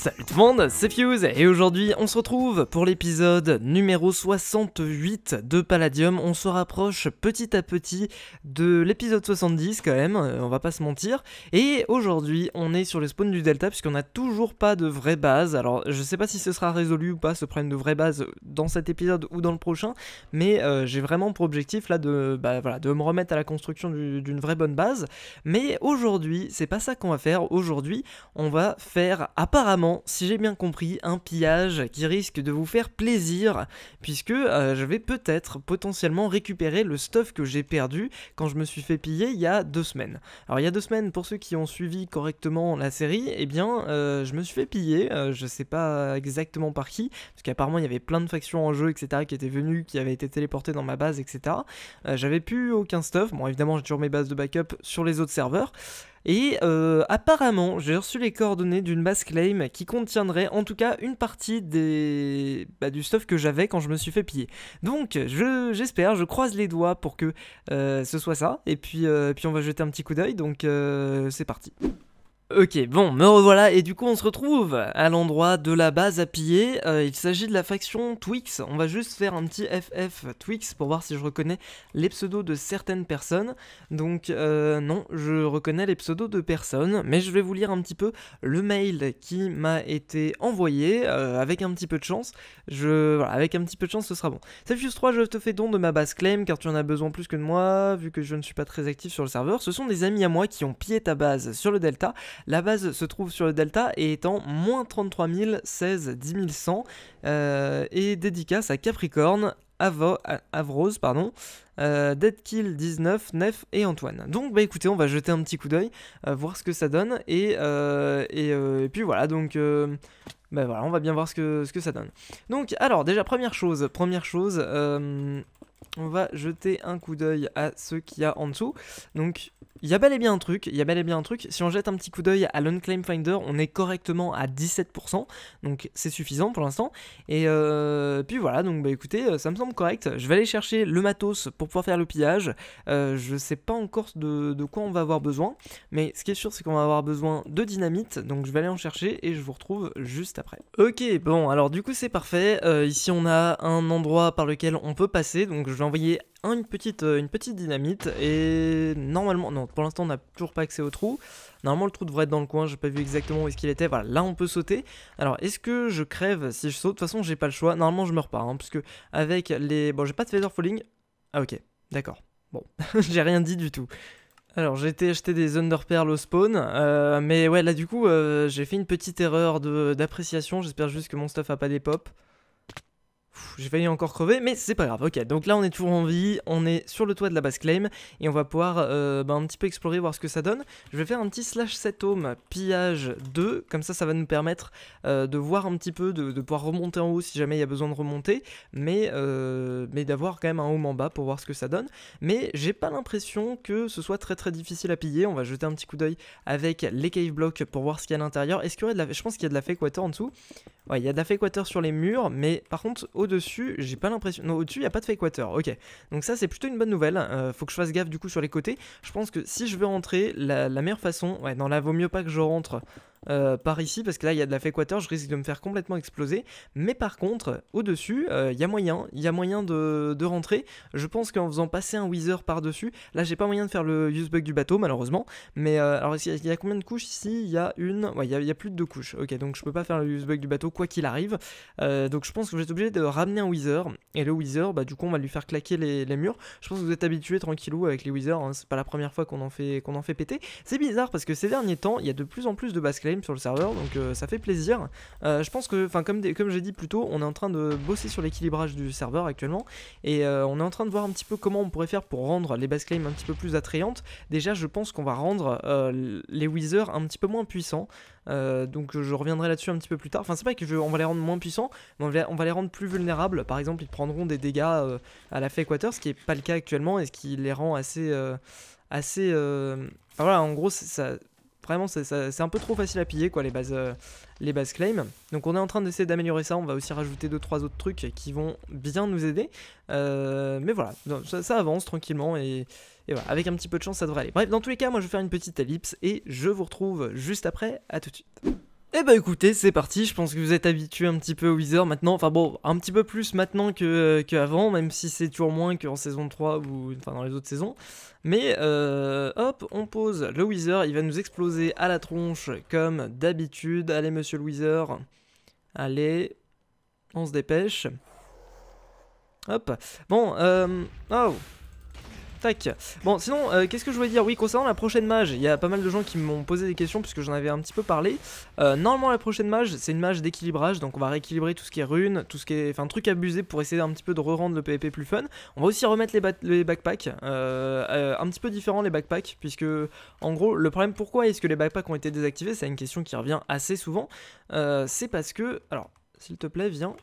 Salut tout le monde, c'est Fuse et aujourd'hui on se retrouve pour l'épisode numéro 68 de Palladium. On se rapproche petit à petit de l'épisode 70 quand même, euh, on va pas se mentir. Et aujourd'hui on est sur le spawn du Delta puisqu'on a toujours pas de vraie base. Alors je sais pas si ce sera résolu ou pas ce problème de vraie base euh, dans cet épisode ou dans le prochain, mais euh, j'ai vraiment pour objectif là de, bah, voilà, de me remettre à la construction d'une vraie bonne base. Mais aujourd'hui c'est pas ça qu'on va faire, aujourd'hui on va faire apparemment si j'ai bien compris, un pillage qui risque de vous faire plaisir, puisque euh, je vais peut-être potentiellement récupérer le stuff que j'ai perdu quand je me suis fait piller il y a deux semaines. Alors il y a deux semaines, pour ceux qui ont suivi correctement la série, eh bien euh, je me suis fait piller, je euh, je sais pas exactement par qui, parce qu'apparemment il y avait plein de factions en jeu, etc., qui étaient venues, qui avaient été téléportées dans ma base, etc. J'avais plus aucun stuff, bon évidemment j'ai toujours mes bases de backup sur les autres serveurs, et euh, apparemment, j'ai reçu les coordonnées d'une base claim qui contiendrait en tout cas une partie des... Bah, du stuff que j'avais quand je me suis fait piller. Donc j'espère, je, croise les doigts pour que euh, ce soit ça. Et puis, euh, puis on va jeter un petit coup d'œil, donc c'est parti. Ok, bon, me revoilà, et du coup on se retrouve à l'endroit de la base à piller, euh, il s'agit de la faction Twix, on va juste faire un petit FF Twix pour voir si je reconnais les pseudos de certaines personnes, donc euh, non, je reconnais les pseudos de personnes, mais je vais vous lire un petit peu le mail qui m'a été envoyé, euh, avec un petit peu de chance, je... voilà, avec un petit peu de chance ce sera bon. juste 3, je te fais don de ma base claim, car tu en as besoin plus que de moi, vu que je ne suis pas très actif sur le serveur, ce sont des amis à moi qui ont pillé ta base sur le delta, la base se trouve sur le delta et est en moins 33 016 10 100 et dédicace à Capricorne, Avo, Avrose, pardon, euh, Deadkill 19, Nef et Antoine. Donc bah écoutez, on va jeter un petit coup d'œil, euh, voir ce que ça donne, et, euh, et, puis voilà, donc... bah voilà, on va bien voir ce que, ce que ça donne. Donc, alors, déjà, première chose, première chose, on va jeter un coup d'œil à ce qu'il y a en dessous. Donc, il y a bel et bien un truc, il y a bel et bien un truc. Si on jette un petit coup d'œil à l'Unclaim Finder, on est correctement à 17%, donc c'est suffisant pour l'instant. Et euh, puis voilà, donc bah écoutez, euh, ça me semble correct. Je vais aller chercher le matos pour pouvoir faire le pillage. Je euh, je sais pas encore de, quoi on va avoir besoin, mais ce qui est sûr, c'est qu'on va avoir besoin de dynamite, donc je vais aller en chercher et je vous retrouve juste après. Ok, bon, alors du coup, c'est parfait. ici, on a un endroit par lequel on peut passer, donc je j'ai envoyé une, petite, euh, une petite dynamite et normalement, non, pour l'instant on n'a toujours pas accès au trou. Normalement le trou devrait être dans le coin, j'ai pas vu exactement où est-ce qu'il était. Voilà, là on peut sauter. Alors est-ce que je crève si je saute De toute façon j'ai pas le choix. Normalement je meurs pas, hein, puisque avec les... Bon j'ai pas de feather falling. Ah ok, d'accord. Bon, j'ai rien dit du tout. Alors j'ai été acheter des underpearls au spawn, euh, mais ouais là du coup euh, j'ai fait une petite erreur d'appréciation, j'espère juste que mon stuff a pas des pop j'ai failli encore crever, mais c'est pas grave. Ok, donc là on est toujours en vie, on est sur le toit de la base claim, et on va pouvoir euh, bah, un petit peu explorer, voir ce que ça donne. Je vais faire un petit slash 7 home pillage 2, comme ça ça va nous permettre euh, de voir un petit peu, de, pouvoir remonter en haut si jamais il y a besoin de remonter, mais, euh, mais d'avoir quand même un home en bas pour voir ce que ça donne. Mais j'ai pas l'impression que ce soit très très difficile à piller, on va jeter un petit coup d'œil avec les cave blocks pour voir ce qu'il y a à l'intérieur. Est-ce qu'il y aurait de la... Je pense qu'il y a de la fake water en dessous. Ouais, il y a de la sur les murs, mais par contre, au-dessus, j'ai pas l'impression. Non, au-dessus, il n'y a pas de équateur Ok. Donc, ça, c'est plutôt une bonne nouvelle. Hein, euh, faut que je fasse gaffe du coup sur les côtés. Je pense que si je veux rentrer, la, la meilleure façon. Ouais, non, là, vaut mieux pas que je rentre euh, par ici, parce que là, il y a de la water je risque de me faire complètement exploser. Mais par contre, au-dessus, euh, il y a moyen, il y a moyen de, rentrer. Je pense qu'en faisant passer un Wither par-dessus, là, j'ai pas moyen de faire le use du bateau, malheureusement. Mais euh, alors, il y, a combien de couches ici Il y a une. Ouais, il y, a plus de deux couches. Ok, donc je peux pas faire le use du bateau, quoi qu'il arrive. donc je pense que vous êtes obligé de ramener un Wither. Et le Wither, bah, du coup, on va lui faire claquer les, murs. Je pense que vous êtes habitué tranquillou avec les Wither, hein. c'est pas la première fois qu'on en, fait, qu'on en fait péter. C'est bizarre parce que ces derniers temps, il y a de plus en plus de basclés sur le serveur, donc euh, ça fait plaisir. Euh, je pense que, enfin comme, comme j'ai dit plus tôt, on est en train de bosser sur l'équilibrage du serveur actuellement, et euh, on est en train de voir un petit peu comment on pourrait faire pour rendre les base claims un petit peu plus attrayantes. Déjà, je pense qu'on va rendre les withers un petit peu moins puissants. donc je reviendrai là-dessus un petit peu plus tard. Enfin, c'est pas que je, on va les rendre moins puissants, mais on va, les rendre plus vulnérables. Par exemple, ils prendront des dégâts à la fait équateur, ce qui est pas le cas actuellement et ce qui les rend assez. assez voilà, en gros, ça, Vraiment, c'est un peu trop facile à piller, quoi, les bases, euh, les bases claim. Donc on est en train d'essayer d'améliorer ça. On va aussi rajouter 2-3 autres trucs qui vont bien nous aider. Euh, mais voilà, ça, avance tranquillement et, voilà, avec un petit peu de chance, ça devrait aller. Bref, dans tous les cas, moi je vais faire une petite ellipse et je vous retrouve juste après. À tout de suite. Eh bah écoutez, c'est parti, je pense que vous êtes habitué un petit peu au Wither maintenant, enfin bon, un petit peu plus maintenant que euh, qu'avant, même si c'est toujours moins qu'en saison 3 ou enfin dans les autres saisons. Mais euh, hop, on pose le Wither, il va nous exploser à la tronche comme d'habitude. Allez monsieur le Wither, allez, on se dépêche. Hop, bon, euh... Oh Tac. Bon, sinon, euh, qu'est-ce que je voulais dire Oui, concernant la prochaine mage, il y a pas mal de gens qui m'ont posé des questions puisque j'en avais un petit peu parlé. Euh, normalement, la prochaine mage, c'est une mage d'équilibrage, donc on va rééquilibrer tout ce qui est runes, tout ce qui est, enfin, truc abusé pour essayer un petit peu de re-rendre le PvP plus fun. On va aussi remettre les, backpacks, euh, un petit peu différent les backpacks, puisque en gros, le problème pourquoi est-ce que les backpacks ont été désactivés, c'est une question qui revient assez souvent. c'est parce que, alors, s'il te plaît, viens.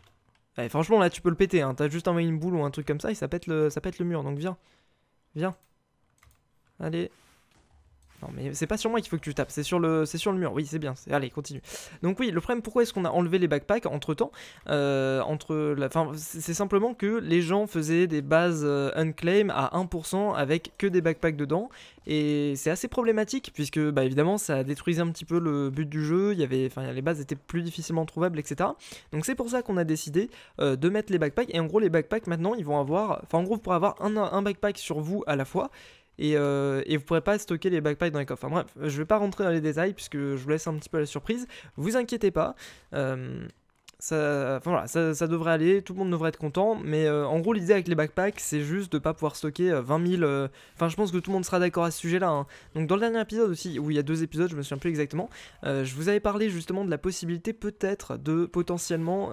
Eh, franchement, là, tu peux le péter. Hein. T'as juste envoyé une boule ou un truc comme ça et ça pète le mur. Donc viens. Viens. Allez. Non, mais c'est pas sur moi qu'il faut que tu tapes, c'est sur, le, sur le mur. Oui, c'est bien. Allez, continue. Donc, oui, le problème, pourquoi est-ce qu'on a enlevé les backpacks entre temps euh, entre la... C'est simplement que les gens faisaient des bases euh, unclaim à 1% avec que des backpacks dedans. Et c'est assez problématique, puisque bah, évidemment, ça détruisait un petit peu le but du jeu. Il y avait, les bases étaient plus difficilement trouvables, etc. Donc, c'est pour ça qu'on a décidé euh, de mettre les backpacks. Et en gros, les backpacks, maintenant, ils vont avoir. Enfin, en gros, vous pourrez avoir un, un backpack sur vous à la fois. Euh, et, vous ne pourrez pas stocker les backpacks dans les coffres. Enfin bref, je ne vais pas rentrer dans les détails puisque je vous laisse un petit peu la surprise. Vous inquiétez pas. Euh, ça, devrait aller, tout le monde devrait être content, mais euh, en gros l'idée avec les backpacks c'est juste de ne pas pouvoir stocker 20 000, enfin je pense que tout le monde sera d'accord à ce sujet là, hein. donc dans le dernier épisode aussi, où il y a deux épisodes, je me souviens plus exactement, je vous avais parlé justement de la possibilité peut-être de potentiellement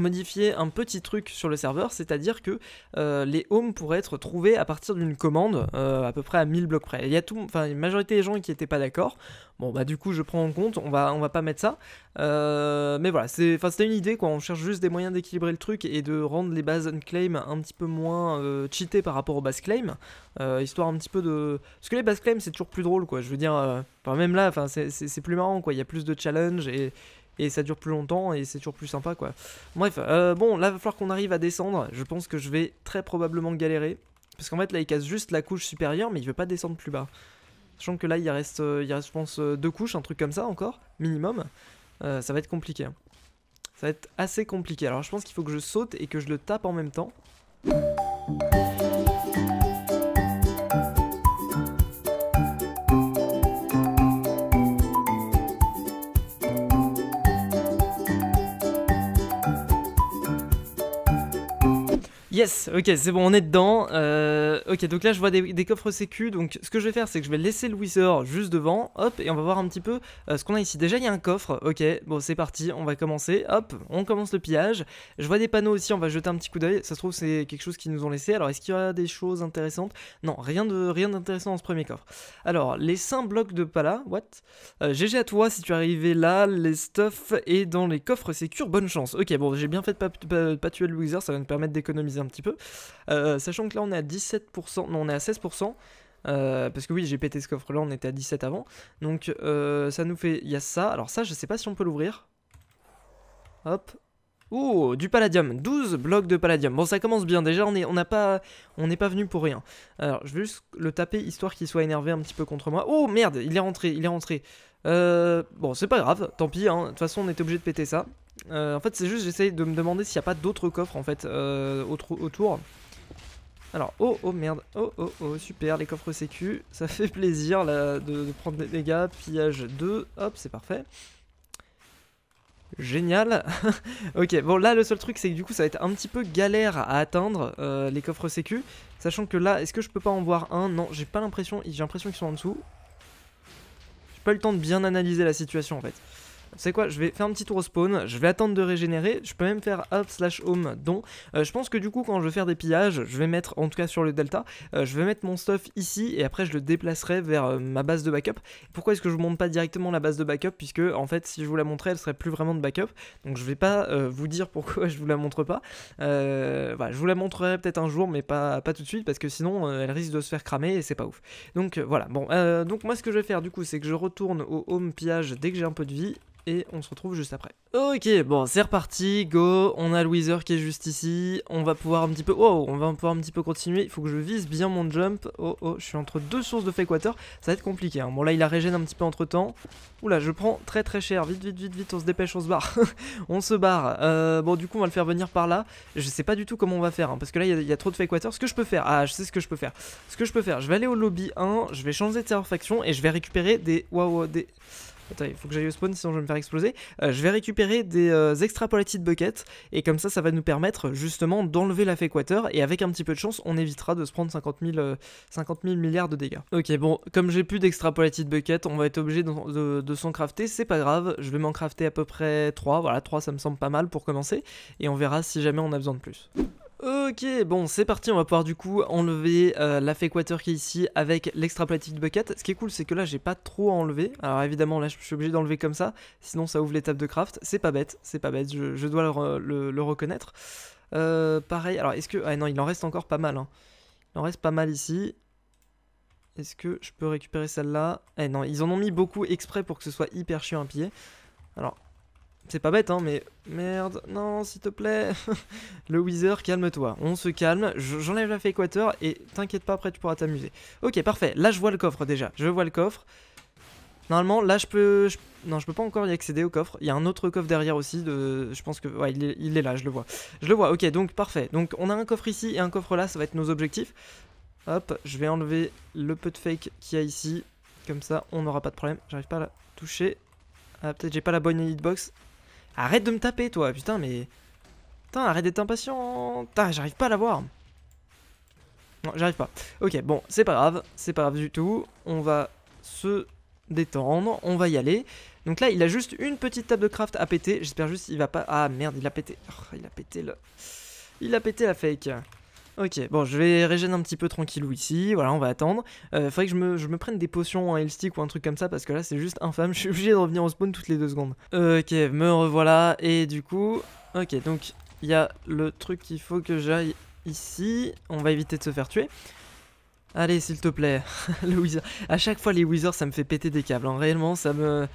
modifier un petit truc sur le serveur, c'est-à-dire que euh, les homes pourraient être trouvés à partir d'une commande euh, à peu près à 1000 blocs près. Il y a tout, enfin, une majorité des gens qui n'étaient pas d'accord. Bon, bah du coup, je prends en compte, on va, on va pas mettre ça. Euh, mais voilà, c'est, c'était une idée, quoi. On cherche juste des moyens d'équilibrer le truc et de rendre les bases unclaim un petit peu moins cheatées par rapport aux bases claim, histoire un petit peu de... Parce que les bases claims c'est toujours plus drôle, quoi. Je veux dire, même là, enfin, c'est, c'est plus marrant, quoi. Il y a plus de challenge et et ça dure plus longtemps et c'est toujours plus sympa quoi. Bref, euh, bon là va falloir qu'on arrive à descendre, je pense que je vais très probablement galérer, parce qu'en fait là il casse juste la couche supérieure mais il veut pas descendre plus bas. Sachant que là il reste, euh, il reste je pense euh, deux couches, un truc comme ça encore, minimum, ça va être compliqué. Hein. Ça va être assez compliqué, alors je pense qu'il faut que je saute et que je le tape en même temps. ok, c'est bon, on est dedans. Euh, ok, donc là, je vois des, coffres sécu. Donc, ce que je vais faire, c'est que je vais laisser le wizard juste devant. Hop, et on va voir un petit peu euh, ce qu'on a ici. Déjà, il y a un coffre. Ok, bon, c'est parti, on va commencer. Hop, on commence le pillage. Je vois des panneaux aussi, on va jeter un petit coup d'œil. Ça se trouve, c'est quelque chose qu'ils nous ont laissé. Alors, est-ce qu'il y a des choses intéressantes Non, rien de rien d'intéressant dans ce premier coffre. Alors, les 5 blocs de pala, what GG euh, à toi si tu arrives là. Les stuff et dans les coffres sécures, bonne chance. Ok, bon, j'ai bien fait de pas, tuer le wizard. ça va nous permettre d'économiser un petit peu. Euh, sachant que là, on est à 17%, non, on est à 16%. Euh, parce que oui, j'ai pété ce coffre-là, on était à 17 avant. Donc euh, ça nous fait... Il y a ça. Alors ça, je sais pas si on peut l'ouvrir. Hop. Oh, du palladium. 12 blocs de palladium. Bon, ça commence bien. Déjà, on est, on pas, on n'est pas venu pour rien. Alors, je vais juste le taper, histoire qu'il soit énervé un petit peu contre moi. Oh, merde, il est rentré, il est rentré. Euh, bon, c'est pas grave, tant pis, hein. de toute façon on était obligé de péter ça. Euh, en fait c'est juste j'essaye de me demander s'il n'y a pas d'autres coffres en fait euh, autour. Alors, oh oh merde, oh oh oh, super, les coffres sécu, ça fait plaisir là, de, prendre des dégâts, pillage 2, hop c'est parfait. Génial Ok, bon là le seul truc c'est que du coup ça va être un petit peu galère à atteindre les coffres sécu, sachant que là, est-ce que je peux pas en voir un Non, j'ai pas l'impression, j'ai l'impression qu'ils sont en dessous, pas le temps de bien analyser la situation en fait c'est quoi Je vais faire un petit tour au spawn, je vais attendre de régénérer, je peux même faire up slash home don. Euh, je pense que du coup quand je vais faire des pillages, je vais mettre, en tout cas sur le delta, euh, je vais mettre mon stuff ici et après je le déplacerai vers euh, ma base de backup. Pourquoi est-ce que je vous montre pas directement la base de backup Puisque en fait si je vous la montrais elle serait plus vraiment de backup. Donc je vais pas vous dire pourquoi je vous la montre pas. voilà, je vous la montrerai peut-être un jour mais pas, pas tout de suite parce que sinon elle risque de se faire cramer et c'est pas ouf. Donc voilà, bon, donc moi ce que je vais faire du coup c'est que je retourne au home pillage dès que j'ai un peu de vie et on se retrouve juste après. Ok, bon, c'est reparti, go, on a le wither qui est juste ici, on va pouvoir un petit peu... Oh, on va pouvoir un petit peu continuer, il faut que je vise bien mon jump. Oh, oh, je suis entre deux sources de fake water, ça va être compliqué. Hein. Bon, là, il a régène un petit peu entre temps. Oula, je prends très très cher, vite, vite, vite, vite, on se dépêche, on se barre. on se barre. Euh, bon, du coup, on va le faire venir par là. Je sais pas du tout comment on va faire, hein, parce que là, il y, a trop de fake water. Ce que je peux faire, ah, je sais ce que je peux faire. Ce que je peux faire, je vais aller au lobby 1, je vais changer de faction et je vais récupérer des... Waouh, des... Attends, il faut que j'aille au spawn, sinon je vais me faire exploser. Euh, je vais récupérer des euh, extrapolated buckets, et comme ça, ça va nous permettre justement d'enlever la féquateur, et avec un petit peu de chance, on évitera de se prendre 50 000, euh, milliards de dégâts. Ok, bon, comme j'ai plus d'extrapolated buckets, on va être obligé de, de s'en crafter, c'est pas grave, je vais m'en crafter à peu près 3, voilà, 3 ça me semble pas mal pour commencer, et on verra si jamais on a besoin de plus. Ok, bon, c'est parti, on va pouvoir du coup enlever euh, la fake qui est ici avec l'extra bucket. Ce qui est cool, c'est que là, j'ai pas trop à enlever. Alors évidemment, là, je suis obligé d'enlever comme ça, sinon ça ouvre l'étape de craft. C'est pas bête, c'est pas bête, je, dois le, le, reconnaître. Euh, pareil, alors est-ce que... Ah non, il en reste encore pas mal. Hein. Il en reste pas mal ici. Est-ce que je peux récupérer celle-là Eh non, ils en ont mis beaucoup exprès pour que ce soit hyper chiant à piller. Alors, c'est pas bête, hein, mais merde, non, s'il te plaît. le wizard calme-toi. On se calme, j'enlève la fake water et t'inquiète pas, après tu pourras t'amuser. Ok, parfait. Là, je vois le coffre déjà. Je vois le coffre. Normalement, là, je peux... Non, je peux pas encore y accéder au coffre. Il y a un autre coffre derrière aussi. De... Je pense que... Ouais, il est... là, je le vois. Je le vois, ok, donc parfait. Donc, on a un coffre ici et un coffre là, ça va être nos objectifs. Hop, je vais enlever le peu de fake qu'il y a ici. Comme ça, on n'aura pas de problème. J'arrive pas à la toucher. Ah, peut-être j'ai pas la bonne hitbox. Arrête de me taper, toi, putain, mais... Putain, arrête d'être impatient Putain, j'arrive pas à l'avoir Non, j'arrive pas. Ok, bon, c'est pas grave, c'est pas grave du tout. On va se détendre, on va y aller. Donc là, il a juste une petite table de craft à péter. J'espère juste qu'il va pas... Ah, merde, il a pété. Oh, il a pété le... Il a pété la fake. Ok, bon, je vais régénérer un petit peu tranquillou ici, voilà, on va attendre. Euh, faudrait que je me, prenne des potions en health stick ou un truc comme ça, parce que là, c'est juste infâme, je suis obligé de revenir au spawn toutes les deux secondes. Ok, me revoilà, et du coup... Ok, donc, il y a le truc qu'il faut que j'aille ici, on va éviter de se faire tuer. Allez, s'il te plaît, le À chaque fois, les wizards ça me fait péter des câbles, hein. réellement, ça me...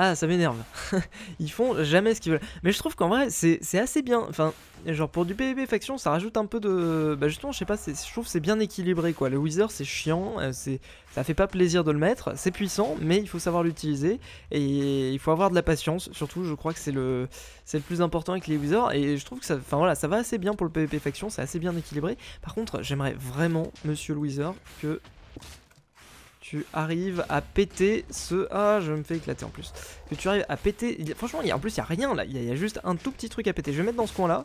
Ah, ça m'énerve. Ils font jamais ce qu'ils veulent. Mais je trouve qu'en vrai, c'est assez bien. Enfin, genre pour du PvP faction, ça rajoute un peu de. Bah, justement, je sais pas, je trouve c'est bien équilibré quoi. Le Wither, c'est chiant, euh, c'est ça fait pas plaisir de le mettre. C'est puissant, mais il faut savoir l'utiliser. Et il faut avoir de la patience. Surtout, je crois que c'est le, le plus important avec les Wizards. Et je trouve que ça, enfin voilà, ça va assez bien pour le PvP faction, c'est assez bien équilibré. Par contre, j'aimerais vraiment, monsieur le Wizard, que tu arrives à péter ce... Ah, je me fais éclater en plus. Que tu arrives à péter... Franchement, y en plus, il n'y a rien là. Il y, a juste un tout petit truc à péter. Je vais mettre dans ce coin-là.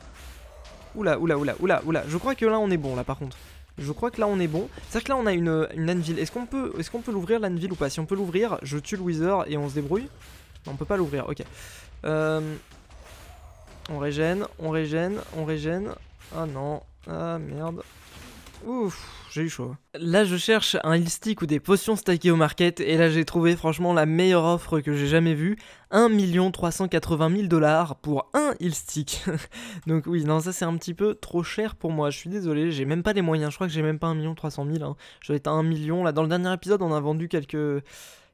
Oula, oula, oula, oula, oula. Je crois que là, on est bon, là, par contre. Je crois que là, on est bon. C'est-à-dire que là, on a une, une anvil. Est-ce qu'on peut, est qu'on peut l'ouvrir, l'anvil, ou pas Si on peut l'ouvrir, je tue le wither et on se débrouille. Non, on peut pas l'ouvrir, ok. Euh, on régène, on régène, on régène. Ah non, ah merde. Ouf j'ai eu chaud. Là, je cherche un heal stick ou des potions stackées au market, et là, j'ai trouvé franchement la meilleure offre que j'ai jamais vue 1 380 000 dollars pour un heal stick. Donc, oui, non, ça c'est un petit peu trop cher pour moi. Je suis désolé, j'ai même pas les moyens. Je crois que j'ai même pas 1 300 000. Hein. Je vais être à 1 million. Là, dans le dernier épisode, on a vendu quelques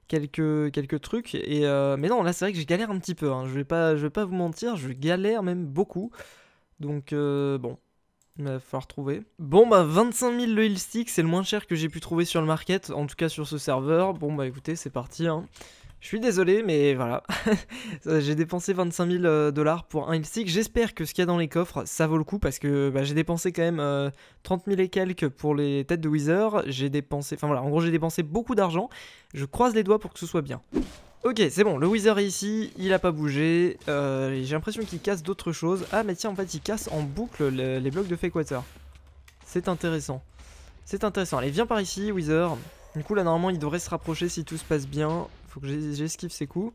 quelques, quelques trucs. Et euh, mais non, là c'est vrai que j'ai galère un petit peu. Hein. Je vais pas, je vais pas vous mentir, je galère même beaucoup. Donc euh, bon, il va falloir trouver. Bon bah 25 000 le heal stick, c'est le moins cher que j'ai pu trouver sur le market, en tout cas sur ce serveur. Bon bah écoutez, c'est parti hein. Je suis désolé, mais voilà. j'ai dépensé 25 000 euh, dollars pour un heal stick. J'espère que ce qu'il y a dans les coffres, ça vaut le coup parce que bah, j'ai dépensé quand même 30 euh, 000 et quelques pour les têtes de Wither. J'ai dépensé, enfin voilà, en gros j'ai dépensé beaucoup d'argent. Je croise les doigts pour que ce soit bien. Ok, c'est bon, le Wither est ici, il a pas bougé, euh, j'ai l'impression qu'il casse d'autres choses. Ah mais tiens, en fait, il casse en boucle les, blocs de water, C'est intéressant. C'est intéressant. Allez, viens par ici, Wither. Du coup, là, normalement, il devrait se rapprocher si tout se passe bien. Faut que j'esquive ses coups.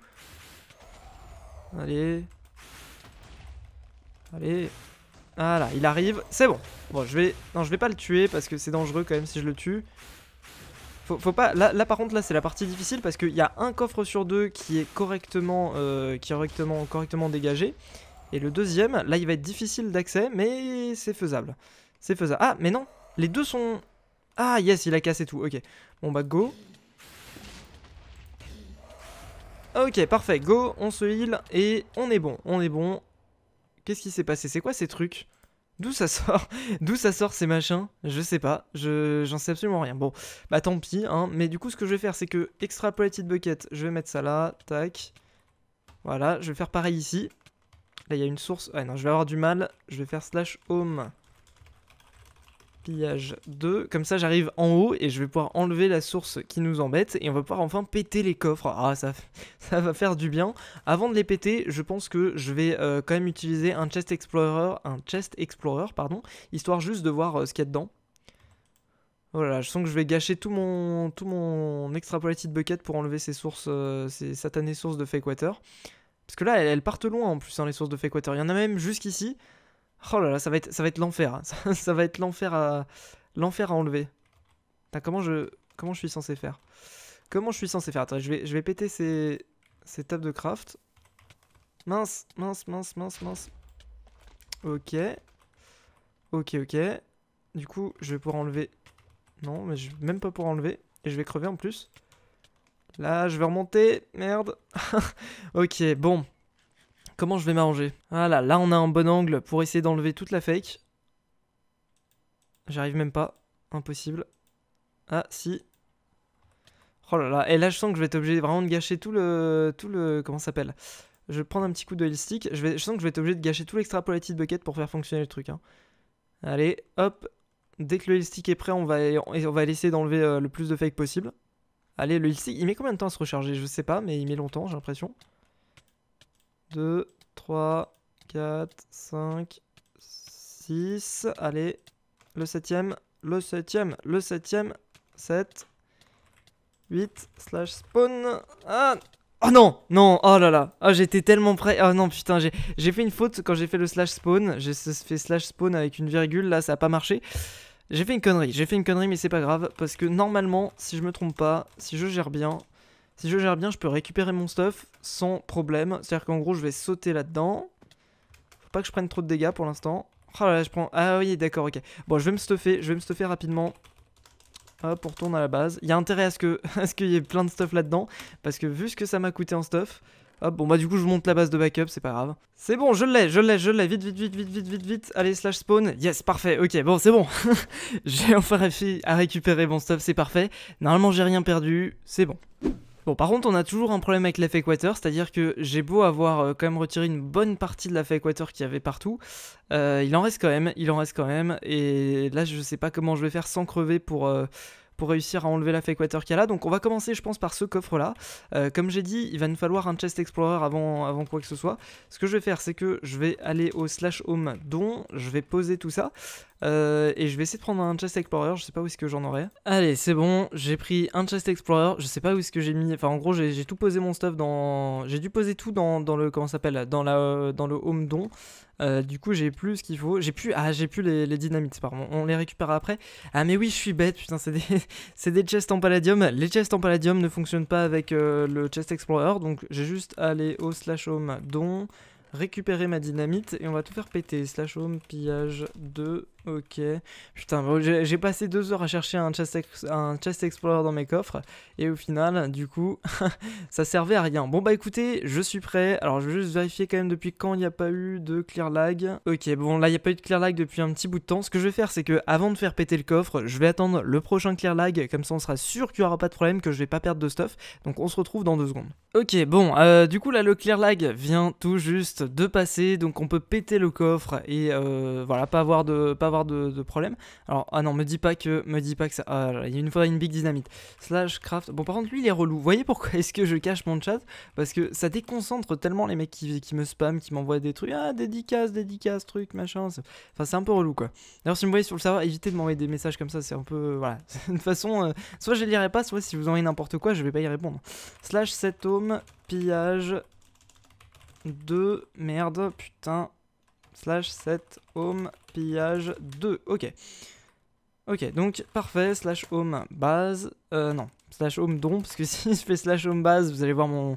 Allez. Allez. Ah là, il arrive. C'est bon. Bon, je vais... Non, je vais pas le tuer parce que c'est dangereux quand même si je le tue. Faut, pas. Là, par contre là c'est la partie difficile parce qu'il y a un coffre sur deux qui est correctement, euh, qui est correctement, correctement dégagé. Et le deuxième, là il va être difficile d'accès, mais c'est faisable. C'est faisable. Ah mais non, les deux sont. Ah yes, il a cassé tout, ok. Bon bah go. Ok, parfait, go, on se heal et on est bon, on est bon. Qu'est-ce qui s'est passé C'est quoi ces trucs D'où ça sort D'où ça sort ces machins Je sais pas, je j'en sais absolument rien. Bon, bah tant pis, hein. Mais du coup, ce que je vais faire, c'est que extrapolated bucket, je vais mettre ça là, tac. Voilà, je vais faire pareil ici. Là, il y a une source. Ouais ah non, je vais avoir du mal. Je vais faire slash home pillage 2. Comme ça, j'arrive en haut et je vais pouvoir enlever la source qui nous embête et on va pouvoir enfin péter les coffres. Ah, ça, ça va faire du bien. Avant de les péter, je pense que je vais euh, quand même utiliser un chest explorer, un chest explorer, pardon, histoire juste de voir euh, ce qu'il y a dedans. Voilà, je sens que je vais gâcher tout mon, tout mon extrapolated bucket pour enlever ces sources, euh, ces satanées sources de fake water. Parce que là, elles, partent loin en plus, hein, les sources de fake water. Il y en a même jusqu'ici. Oh là là, ça va être, ça va être l'enfer. Hein. Ça, va être l'enfer à, l'enfer à enlever. comment je, comment je suis censé faire Comment je suis censé faire Attends, je vais, je vais péter ces, ces tables de craft. Mince, mince, mince, mince, mince. Ok. Ok, ok. Du coup, je vais pouvoir enlever... Non, mais je même pas pour enlever. Et je vais crever en plus. Là, je vais remonter. Merde. ok, bon. Comment je vais m'arranger Ah là, là on a un bon angle pour essayer d'enlever toute la fake. J'arrive même pas. Impossible. Ah si. Oh là là. Et là je sens que je vais être obligé vraiment de gâcher tout le... Tout le comment ça s'appelle Je vais prendre un petit coup de stick. Je, sens que je vais être obligé de gâcher tout l'extrapolated bucket pour faire fonctionner le truc. Hein. Allez, hop. Dès que le stick est prêt, on va, on va essayer d'enlever euh, le plus de fake possible. Allez, le stick, il met combien de temps à se recharger Je sais pas, mais il met longtemps, j'ai l'impression. 2, 3, 4, 5, 6. Allez, le septième, le septième, le septième. 7, 8, slash spawn. Ah Oh non Non Oh là là ah, j'étais tellement prêt, Oh non putain j'ai fait une faute quand j'ai fait le slash spawn. J'ai fait slash spawn avec une virgule, là ça n'a pas marché. J'ai fait une connerie, j'ai fait une connerie mais c'est pas grave parce que normalement si je me trompe pas, si je gère bien, si je gère bien, je peux récupérer mon stuff sans problème. C'est-à-dire qu'en gros, je vais sauter là-dedans. Faut pas que je prenne trop de dégâts pour l'instant. Ah là, je prends... Ah oui, d'accord, ok. Bon, je vais me stuffer, je vais me stuffer rapidement. Hop, on retourne à la base. Il y a intérêt à ce qu'il y ait plein de stuff là-dedans, parce que vu ce que ça m'a coûté en stuff... Hop, bon bah du coup je monte la base de backup, c'est pas grave. C'est bon, je l'ai, je l'ai, je l'ai, vite, vite, vite, vite, vite, vite, vite. Allez, slash spawn, yes, parfait, ok, bon, c'est bon. j'ai enfin réussi à récupérer mon stuff, c'est parfait. Normalement j'ai rien perdu, c'est bon. Bon, par contre, on a toujours un problème avec l'effet équateur, c'est-à-dire que j'ai beau avoir euh, quand même retiré une bonne partie de l'effet équateur qu'il y avait partout, euh, il en reste quand même, il en reste quand même, et là, je sais pas comment je vais faire sans crever pour... Euh, pour réussir à enlever la équateur qu'il y a là. Donc on va commencer je pense par ce coffre là. comme j'ai dit il va nous falloir un chest explorer avant, avant quoi que ce soit. Ce que je vais faire c'est que je vais aller au slash home dont je vais poser tout ça. Euh, et je vais essayer de prendre un chest explorer, je sais pas où est-ce que j'en aurai. Allez, c'est bon, j'ai pris un chest explorer, je sais pas où est-ce que j'ai mis. Enfin, en gros, j'ai tout posé mon stuff dans. J'ai dû poser tout dans, dans le. Comment s'appelle dans, la, euh, dans le home don. Euh, du coup, j'ai plus ce qu'il faut. J'ai plus, ah, j'ai plus les, les, dynamites, pardon. On les récupère après. Ah, mais oui, je suis bête, putain, c'est des, des, chests en palladium. Les chests en palladium ne fonctionnent pas avec le chest explorer, donc j'ai juste à aller au slash home don récupérer ma dynamite et on va tout faire péter. Slash home, pillage 2, ok. Putain, j'ai passé deux heures à chercher un chest, explorer dans mes coffres et au final, du coup, ça servait à rien. Bon bah écoutez, je suis prêt. Alors je vais juste vérifier quand même depuis quand il n'y a pas eu de clear lag. Ok, bon là il n'y a pas eu de clear lag depuis un petit bout de temps. Ce que je vais faire, c'est que avant de faire péter le coffre, je vais attendre le prochain clear lag. Comme ça, on sera sûr qu'il n'y aura pas de problème, que je vais pas perdre de stuff. Donc on se retrouve dans deux secondes. Ok, bon, euh, du coup là le clear lag vient tout juste de passer, donc on peut péter le coffre et euh, voilà, pas avoir de, pas avoir de, problème. Alors, ah non, me dis pas que, me dis pas que ça. Ah il y a une fois une big dynamite. Slash craft. Bon, par contre, lui, il est relou. Vous voyez pourquoi est-ce que je cache mon chat Parce que ça déconcentre tellement les mecs qui, me spam, qui m'envoient des trucs. Ah, dédicace, dédicace, truc, machin. Enfin, c'est un peu relou quoi. D'ailleurs, si vous me voyez sur le serveur, évitez de m'envoyer des messages comme ça. C'est un peu. Voilà. une façon. Euh, soit je lirai pas, soit si vous envoyez n'importe quoi, je vais pas y répondre. Slash cet homme, pillage 2, merde, putain, slash 7, home, pillage 2, ok. Ok, donc parfait, slash home base, euh, non, slash home don, parce que si je fais slash home base, vous allez voir mon,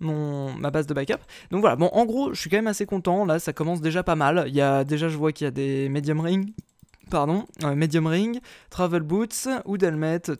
mon, ma base de backup. Donc voilà, bon, en gros, je suis quand même assez content, là, ça commence déjà pas mal. Il y a, déjà, je vois qu'il y a des medium rings pardon, euh, Medium Ring, Travel Boots, Wood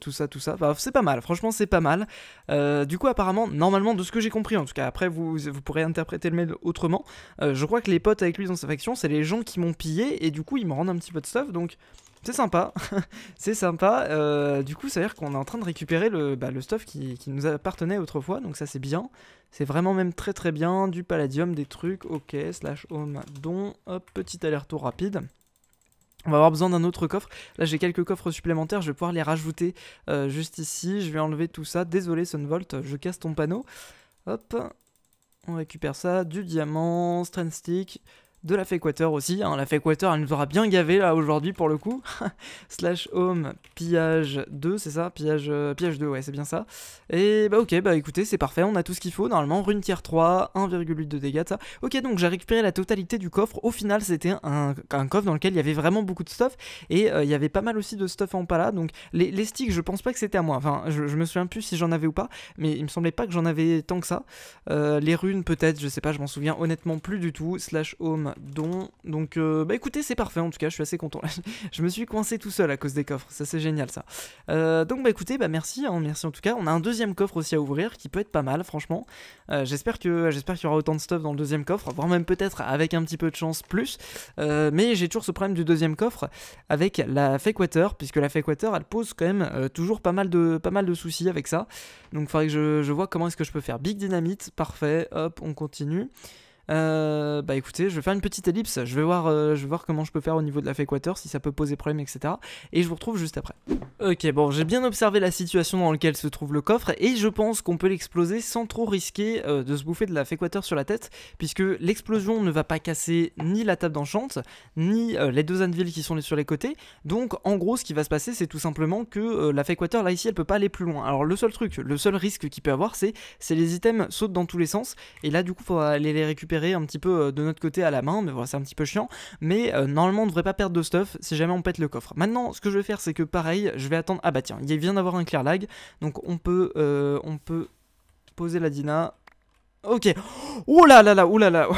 tout ça, tout ça. c'est pas mal, franchement, c'est pas mal. Euh, du coup, apparemment, normalement, de ce que j'ai compris, en tout cas, après, vous, pourrez interpréter le mail autrement. Euh, je crois que les potes avec lui dans sa faction, c'est les gens qui m'ont pillé, et du coup, ils me rendent un petit peu de stuff, donc. C'est sympa, c'est sympa. du coup, ça veut dire qu'on est en train de récupérer le, bah, stuff qui, nous appartenait autrefois, donc ça c'est bien. C'est vraiment même très très bien. Du palladium, des trucs, ok, slash home, don, hop, petit aller-retour rapide. On va avoir besoin d'un autre coffre. Là, j'ai quelques coffres supplémentaires. Je vais pouvoir les rajouter euh, juste ici. Je vais enlever tout ça. Désolé, Sunvolt, je casse ton panneau. Hop. On récupère ça. Du diamant, Strength Stick de la Féquateur aussi. Hein. La Féquateur, elle nous aura bien gavé là aujourd'hui pour le coup. Slash home pillage 2, c'est ça pillage, euh, pillage 2, ouais, c'est bien ça. Et bah ok, bah écoutez, c'est parfait, on a tout ce qu'il faut. Normalement, rune tier 3, 1,8 de dégâts, ça. Ok, donc j'ai récupéré la totalité du coffre. Au final, c'était un, coffre dans lequel il y avait vraiment beaucoup de stuff. Et euh, il y avait pas mal aussi de stuff en pala. Donc les, sticks, je pense pas que c'était à moi. Enfin, je, me souviens plus si j'en avais ou pas. Mais il me semblait pas que j'en avais tant que ça. Euh, les runes, peut-être, je sais pas, je m'en souviens honnêtement plus du tout. Slash home donc, euh, bah écoutez, c'est parfait en tout cas, je suis assez content. je me suis coincé tout seul à cause des coffres, ça c'est génial ça. Euh, donc, bah écoutez, bah merci, hein, merci en tout cas. On a un deuxième coffre aussi à ouvrir qui peut être pas mal, franchement. Euh, j'espère que j'espère qu'il y aura autant de stuff dans le deuxième coffre, voire même peut-être avec un petit peu de chance plus. mais j'ai toujours ce problème du deuxième coffre avec la Fake Water, puisque la Fake Water elle pose quand même toujours pas mal, de, pas mal de soucis avec ça. Donc, il faudrait que je, je vois comment est-ce que je peux faire. Big Dynamite, parfait, hop, on continue. Euh, bah écoutez, je vais faire une petite ellipse, je vais, voir, euh, je vais comment je peux faire au niveau de la Féquateur, si ça peut poser problème, etc. Et je vous retrouve juste après. Ok, bon, j'ai bien observé la situation dans laquelle se trouve le coffre, et je pense qu'on peut l'exploser sans trop risquer euh, de se bouffer de la Féquateur sur la tête, puisque l'explosion ne va pas casser ni la table d'enchant, ni les deux anvils qui sont sur les côtés. Donc en gros, ce qui va se passer, c'est tout simplement que la Féquateur, là ici, elle peut pas aller plus loin. Alors le seul truc, le seul risque qu'il peut avoir, c'est les items sautent dans tous les sens, et là du coup, il faudra aller les récupérer un petit peu euh, de notre côté à la main, mais voilà, c'est un petit peu chiant. Mais euh, normalement, on devrait pas perdre de stuff si jamais on pète le coffre. Maintenant, ce que je vais faire, c'est que pareil, je vais attendre. Ah bah tiens, il vient d'avoir un clair lag, donc on peut, euh, on peut poser la Dina. Ok. Oh là là là, oh là là.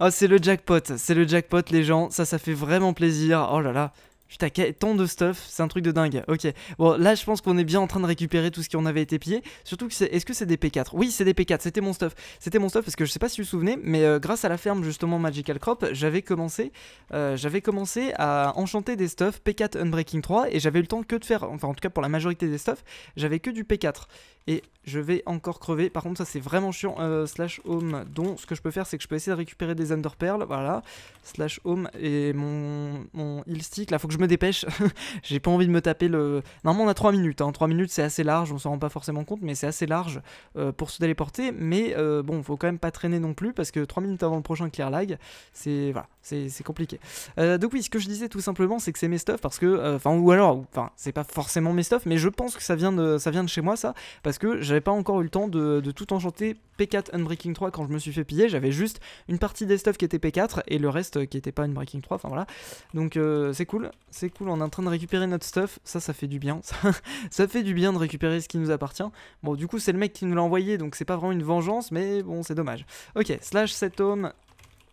oh, c'est le jackpot, c'est le jackpot, les gens. Ça, ça fait vraiment plaisir. Oh là là. Putain, tant de stuff, c'est un truc de dingue. Ok, bon, là je pense qu'on est bien en train de récupérer tout ce qui en avait été pillé. Surtout que c'est. Est-ce que c'est des P4 Oui, c'est des P4, c'était mon stuff. C'était mon stuff parce que je sais pas si vous vous souvenez, mais euh, grâce à la ferme justement Magical Crop, j'avais commencé, euh, j'avais commencé à enchanter des stuff P4 Unbreaking 3 et j'avais eu le temps que de faire, enfin en tout cas pour la majorité des stuff, j'avais que du P4 et je vais encore crever. Par contre, ça c'est vraiment chiant. Euh, slash home, donc ce que je peux faire, c'est que je peux essayer de récupérer des underperles. Voilà. Slash home et mon, mon heal stick. Là, faut que je me dépêche. J'ai pas envie de me taper le. Normalement, on a 3 minutes. Hein. 3 minutes, c'est assez large. On s'en rend pas forcément compte, mais c'est assez large euh, pour se téléporter. Mais euh, bon, faut quand même pas traîner non plus parce que 3 minutes avant le prochain clear lag, c'est voilà, c'est compliqué. donc, oui, ce que je disais tout simplement, c'est que c'est mes stuff parce que. Enfin, ou alors, enfin, c'est pas forcément mes stuff, mais je pense que ça vient de, ça vient de chez moi ça. Parce parce que j'avais pas encore eu le temps de, tout enchanter P4 Unbreaking 3 quand je me suis fait piller. J'avais juste une partie des stuff qui était P4 et le reste qui était pas Unbreaking 3. Enfin voilà. Donc euh, c'est cool, c'est cool. On est en train de récupérer notre stuff. Ça, ça fait du bien. Ça, fait du bien de récupérer ce qui nous appartient. Bon, du coup, c'est le mec qui nous l'a envoyé donc c'est pas vraiment une vengeance, mais bon, c'est dommage. Ok, slash cet homme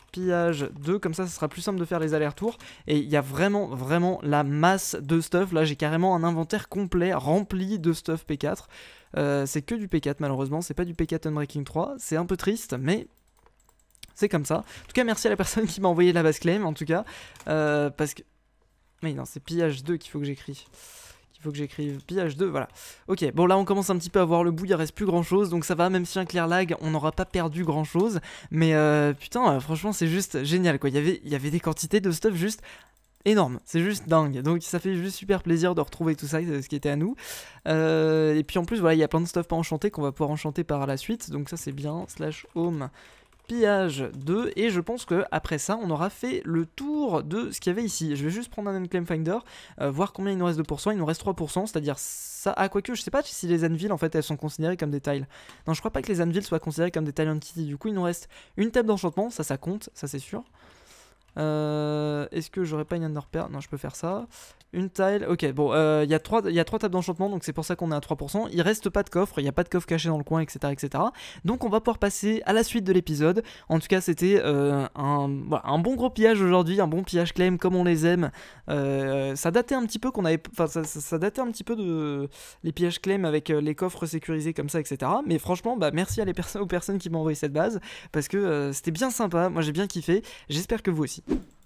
pillage 2, comme ça ça sera plus simple de faire les allers-retours. Et il y a vraiment vraiment la masse de stuff, là j'ai carrément un inventaire complet rempli de stuff P4. Euh, c'est que du P4 malheureusement, c'est pas du P4 Unbreaking 3, c'est un peu triste mais c'est comme ça. En tout cas merci à la personne qui m'a envoyé la base claim en tout cas, euh, parce que... Mais non c'est pillage 2 qu'il faut que j'écris. Il faut que j'écrive PH2, voilà. Ok, bon là on commence un petit peu à voir le bout, il reste plus grand chose, donc ça va, même si un clair lag, on n'aura pas perdu grand chose. Mais euh, putain, euh, franchement c'est juste génial quoi, il y avait, des quantités de stuff juste énormes. c'est juste dingue. Donc ça fait juste super plaisir de retrouver tout ça, euh, ce qui était à nous. et puis en plus, voilà, il y a plein de stuff pas enchanté qu'on va pouvoir enchanter par la suite, donc ça c'est bien. Slash home, pillage 2 et je pense que après ça on aura fait le tour de ce qu'il y avait ici. Je vais juste prendre un claim Finder, euh, voir combien il nous reste de pourcents, il nous reste 3%, c'est-à-dire ça... Ah quoique je sais pas si les Anvil en fait elles sont considérées comme des tiles. Non je crois pas que les anvils soient considérées comme des tiles entity, du coup il nous reste une table d'enchantement, ça ça compte, ça c'est sûr. Euh, est-ce que j'aurais pas une underpair Non je peux faire ça. Une tile, ok, bon, euh, il y, a trois, y a trois tables d'enchantement, donc c'est pour ça qu'on est à 3%. Il reste pas de coffre, il n'y a pas de coffre caché dans le coin, etc. etc. Donc on va pouvoir passer à la suite de l'épisode. En tout cas, c'était euh, un, bon gros pillage aujourd'hui, un bon pillage claim comme on les aime. Euh, ça datait un petit peu qu'on avait. Enfin, ça, datait un petit peu de les pillages claim avec les coffres sécurisés comme ça, etc. Mais franchement, bah, merci à les aux personnes qui m'ont envoyé cette base, parce que c'était bien sympa, moi j'ai bien kiffé, j'espère que vous aussi.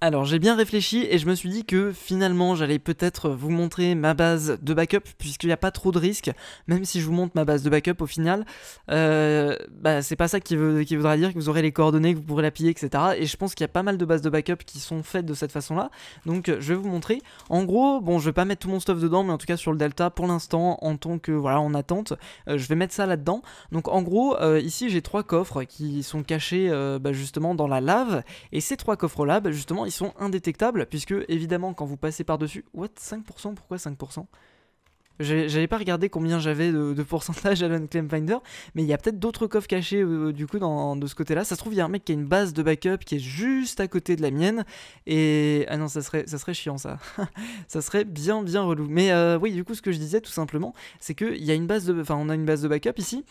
Alors j'ai bien réfléchi et je me suis dit que finalement j'allais peut-être vous montrer ma base de backup puisqu'il n'y a pas trop de risques, même si je vous montre ma base de backup au final, euh, bah, c'est pas ça qui, veut, voudra dire que vous aurez les coordonnées, que vous pourrez la piller, etc. Et je pense qu'il y a pas mal de bases de backup qui sont faites de cette façon là, donc je vais vous montrer. En gros, bon je vais pas mettre tout mon stuff dedans, mais en tout cas sur le Delta pour l'instant en tant que voilà en attente, euh, je vais mettre ça là-dedans. Donc en gros euh, ici j'ai trois coffres qui sont cachés bah, justement dans la lave et ces trois coffres là bah, justement sont indétectables, puisque évidemment quand vous passez par-dessus, what 5% Pourquoi 5% j'avais pas regardé combien j'avais de, pourcentage à Claim Finder, mais il y a peut-être d'autres coffres cachés euh, du coup dans, de ce côté-là. Ça se trouve, il y a un mec qui a une base de backup qui est juste à côté de la mienne. Et ah non, ça serait, ça serait chiant ça. ça serait bien, bien relou. Mais euh, oui, du coup, ce que je disais tout simplement, c'est qu'il y a une base de, enfin, on a une base de backup ici.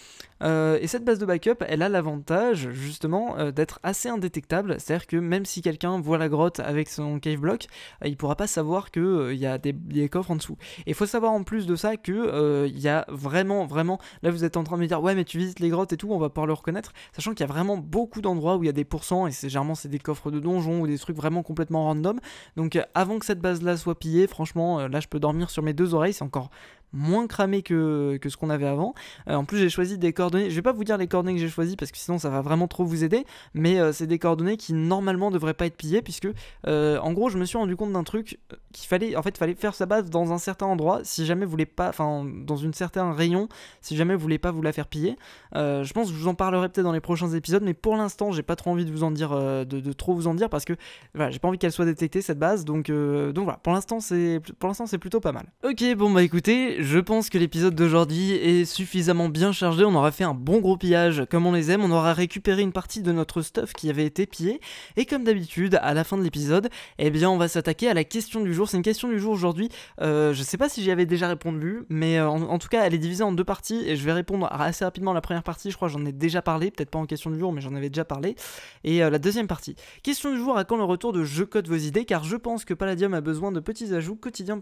Euh, et cette base de backup, elle a l'avantage justement d'être assez indétectable. C'est-à-dire que même si quelqu'un voit la grotte avec son cave block, il pourra pas savoir qu'il y a des, coffres en dessous. Et il faut savoir en plus de ça que il euh, y a vraiment, vraiment. Là, vous êtes en train de me dire, ouais, mais tu visites les grottes et tout, on va pas le reconnaître. Sachant qu'il y a vraiment beaucoup d'endroits où il y a des pourcents, et c'est généralement c'est des coffres de donjons ou des trucs vraiment complètement random. Donc, euh, avant que cette base là soit pillée, franchement, euh, là, je peux dormir sur mes deux oreilles. C'est encore moins cramé que, ce qu'on avait avant. Euh, en plus, j'ai choisi des coordonnées. Je vais pas vous dire les coordonnées que j'ai choisies parce que sinon ça va vraiment trop vous aider. Mais euh, c'est des coordonnées qui normalement devraient pas être pillées puisque euh, en gros, je me suis rendu compte d'un truc qu'il fallait en fait fallait faire sa base dans un certain endroit si jamais vous voulez pas, enfin dans une certain rayon si jamais vous voulez pas vous la faire piller. je pense que je vous en parlerai peut-être dans les prochains épisodes, mais pour l'instant, j'ai pas trop envie de vous en dire, de, trop vous en dire parce que voilà, j'ai pas envie qu'elle soit détectée cette base. Donc donc voilà, pour l'instant c'est pour l'instant c'est plutôt pas mal. Ok, bon bah écoutez je pense que l'épisode d'aujourd'hui est suffisamment bien chargé, on aura fait un bon gros pillage comme on les aime, on aura récupéré une partie de notre stuff qui avait été pillé, et comme d'habitude, à la fin de l'épisode, eh bien on va s'attaquer à la question du jour, c'est une question du jour aujourd'hui, Je euh, je sais pas si j'y avais déjà répondu, mais euh, en, tout cas elle est divisée en deux parties, et je vais répondre assez rapidement à la première partie, je crois que j'en ai déjà parlé, peut-être pas en question du jour, mais j'en avais déjà parlé, et euh, la deuxième partie. Question du jour, à quand le retour de Je code vos idées, car je pense que Palladium a besoin de petits ajouts quotidiens,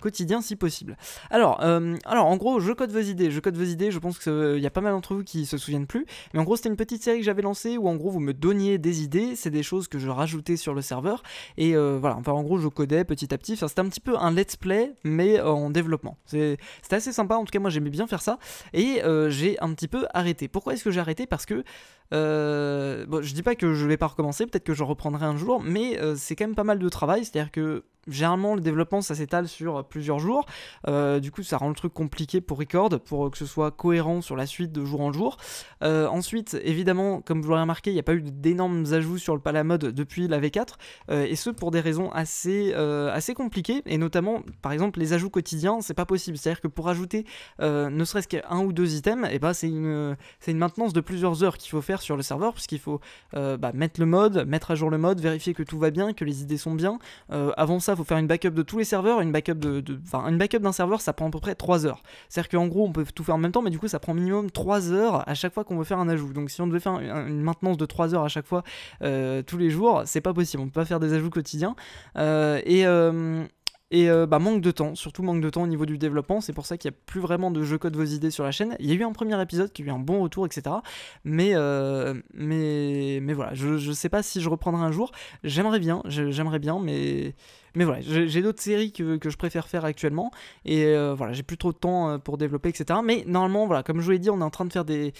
quotidiens si possible. Alors, euh, alors en gros, je code vos idées, je code vos idées, je pense qu'il euh, y a pas mal d'entre vous qui se souviennent plus, mais en gros c'était une petite série que j'avais lancée où en gros vous me donniez des idées, c'est des choses que je rajoutais sur le serveur, et euh, voilà, enfin en gros je codais petit à petit, c'était un petit peu un let's play, mais en développement. C'était assez sympa, en tout cas moi j'aimais bien faire ça, et j'ai un petit peu arrêté. Pourquoi est-ce que j'ai arrêté Parce que... bon, je dis pas que je vais pas recommencer, peut-être que je reprendrai un jour, mais c'est quand même pas mal de travail, c'est-à-dire que généralement le développement ça s'étale sur plusieurs jours. Euh, du coup, ça rend le truc compliqué pour Record, pour euh, que ce soit cohérent sur la suite de jour en jour. Euh, ensuite, évidemment, comme vous l'aurez remarqué, il n'y a pas eu d'énormes ajouts sur le Palamode depuis la V4, et ce pour des raisons assez, assez compliquées, et notamment, par exemple, les ajouts quotidiens, c'est pas possible. C'est-à-dire que pour ajouter ne serait-ce qu'un ou deux items, et eh bah, ben, c'est une, une maintenance de plusieurs heures qu'il faut faire sur le serveur, puisqu'il faut bah, mettre le mode, mettre à jour le mode, vérifier que tout va bien, que les idées sont bien. avant ça, il faut faire une backup de tous les serveurs, une backup de, de une backup d'un serveur, ça prend à peu près 3 heures. C'est-à-dire qu'en gros, on peut tout faire en même temps, mais du coup, ça prend minimum 3 heures à chaque fois qu'on veut faire un ajout. Donc si on devait faire une maintenance de 3 heures à chaque fois euh, tous les jours, c'est pas possible. On peut pas faire des ajouts quotidiens. Euh, et. Euh, bah, manque de temps, surtout manque de temps au niveau du développement, c'est pour ça qu'il n'y a plus vraiment de jeu code vos idées sur la chaîne. Il y a eu un premier épisode qui a eu un bon retour, etc. Mais, euh, mais, mais voilà, je sais pas si je reprendrai un jour. J'aimerais bien, j'aimerais bien, mais mais voilà, j'ai d'autres séries que, je préfère faire actuellement. Et euh, voilà, j'ai plus trop de temps euh, pour développer, etc. Mais normalement, voilà, comme je vous l'ai dit, on est en train de faire des,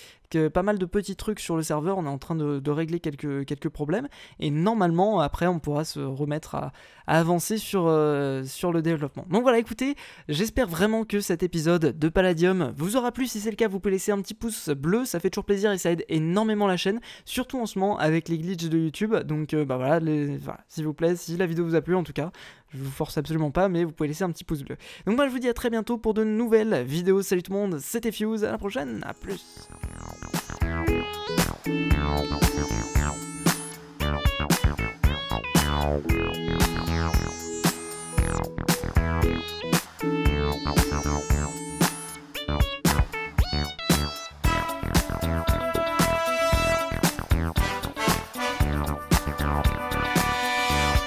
pas mal de petits trucs sur le serveur. On est en train de, régler quelques, quelques problèmes. Et normalement, après, on pourra se remettre à, avancer sur, euh, sur le développement. Donc voilà, écoutez, j'espère vraiment que cet épisode de Palladium vous aura plu. Si c'est le cas, vous pouvez laisser un petit pouce bleu. Ça fait toujours plaisir et ça aide énormément la chaîne. Surtout en ce moment avec les glitches de YouTube. Donc bah voilà s'il vous plaît, si la vidéo vous a plu en tout cas, je vous force absolument pas, mais vous pouvez laisser un petit pouce bleu. Donc moi je vous dis à très bientôt pour de nouvelles vidéos. Salut tout le monde, c'était Fuse, à la prochaine, à plus